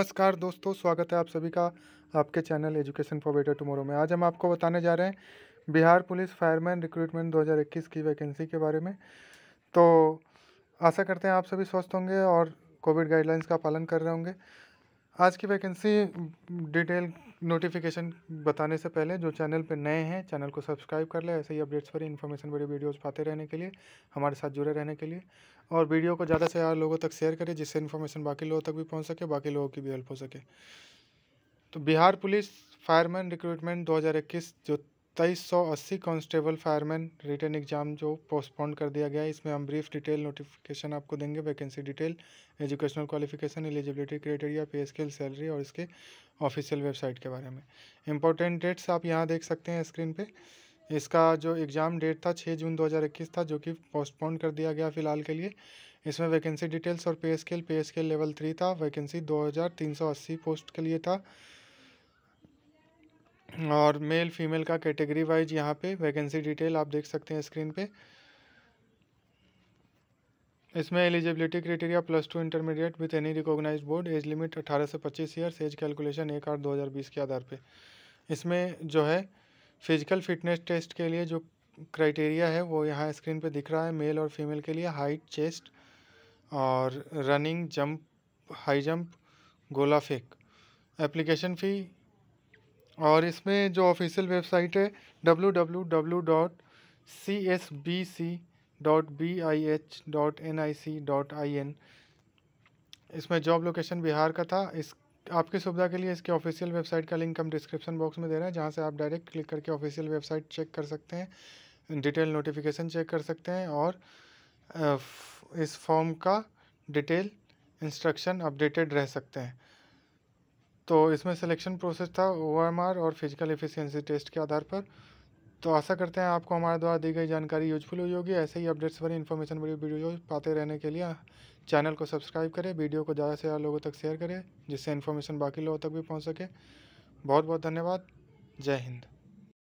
नमस्कार दोस्तों स्वागत है आप सभी का आपके channel education for better tomorrow में आज हम आपको बताने जा रहे हैं बिहार पुलिस फायरमैन रिक्रूटमेंट 2021 की वैकेंसी के बारे में तो आशा करते हैं आप सभी स्वस्थ होंगे और कोविड गाइडलाइंस का पालन कर रहे होंगे आज की वैकेंसी डिटेल नोटिफिकेशन बताने से पहले जो चैनल पर नए हैं चैनल को सब्सक्राइब कर लें ऐसे ही अपडेट्स पर इन्फॉर्मेशन बड़ी वीडियोस पाते रहने के लिए हमारे साथ जुड़े रहने के लिए और वीडियो को ज़्यादा से ज़्यादा लोगों तक शेयर करें जिससे इन्फॉर्मेशन बाकी लोगों तक भी पहुँच सके बाकी लोगों की भी हेल्प हो सके तो बिहार पुलिस फायरमैन रिक्रूटमेंट दो जो सत्ताईस सौ अस्सी कॉन्स्टेबल फायरमैन रिटर्न एग्जाम जो पोस्टपोन कर दिया गया है इसमें हम ब्रीफ डिटेल नोटिफिकेशन आपको देंगे vacancy detail educational qualification eligibility criteria pay scale salary और इसके ऑफिशियल वेबसाइट के बारे में इंपॉर्टेंट डेट्स आप यहाँ देख सकते हैं स्क्रीन पर इसका जो एग्ज़ाम डेट था छः जून दो था जो कि पोस्टपोन कर दिया गया फिलहाल के लिए इसमें वैकेंसी डिटेल्स और pay scale pay scale level three था वैकेंसी दो पोस्ट के लिए था और मेल फीमेल का कैटेगरी वाइज यहाँ पे वैकेंसी डिटेल आप देख सकते हैं स्क्रीन पे इसमें eligibility criteria plus two intermediate with any recognised board age limit 18 से 25 ईयर एज कैलकुलेशन एक आठ दो हज़ार बीस के आधार पे इसमें जो है फिजिकल फिटनेस टेस्ट के लिए जो क्राइटेरिया है वो यहाँ स्क्रीन पे दिख रहा है मेल और फीमेल के लिए हाइट चेस्ट और रनिंग जंप हाई जंप गोला फेक एप्लीकेशन फ़ी और इसमें जो ऑफिशियल वेबसाइट है W W W dot C S B C dot B I H dot N I C dot I N इसमें जॉब लोकेशन बिहार का था इस आपकी सुविधा के लिए इसके ऑफिशियल वेबसाइट का लिंक हम डिस्क्रिप्शन बॉक्स में दे रहे हैं जहाँ से आप डायरेक्ट क्लिक करके ऑफिशियल वेबसाइट चेक कर सकते हैं डिटेल नोटिफिकेशन चेक कर सकते हैं और इस फॉर्म का डिटेल इंस्ट्रक्शन अपडेटेड रह सकते हैं तो इसमें सिलेक्शन प्रोसेस था ओएमआर और फिजिकल एफिशिएंसी टेस्ट के आधार पर तो आशा करते हैं आपको हमारे द्वारा दी गई जानकारी यूजफुल हुई होगी ऐसे ही अपडेट्स भरी इन्फॉर्मेशन भरी वीडियो पाते रहने के लिए चैनल को सब्सक्राइब करें वीडियो को ज़्यादा से ज़्यादा लोगों तक शेयर करें जिससे इन्फॉर्मेशन बाकी लोगों तक भी पहुँच सके बहुत बहुत धन्यवाद जय हिंद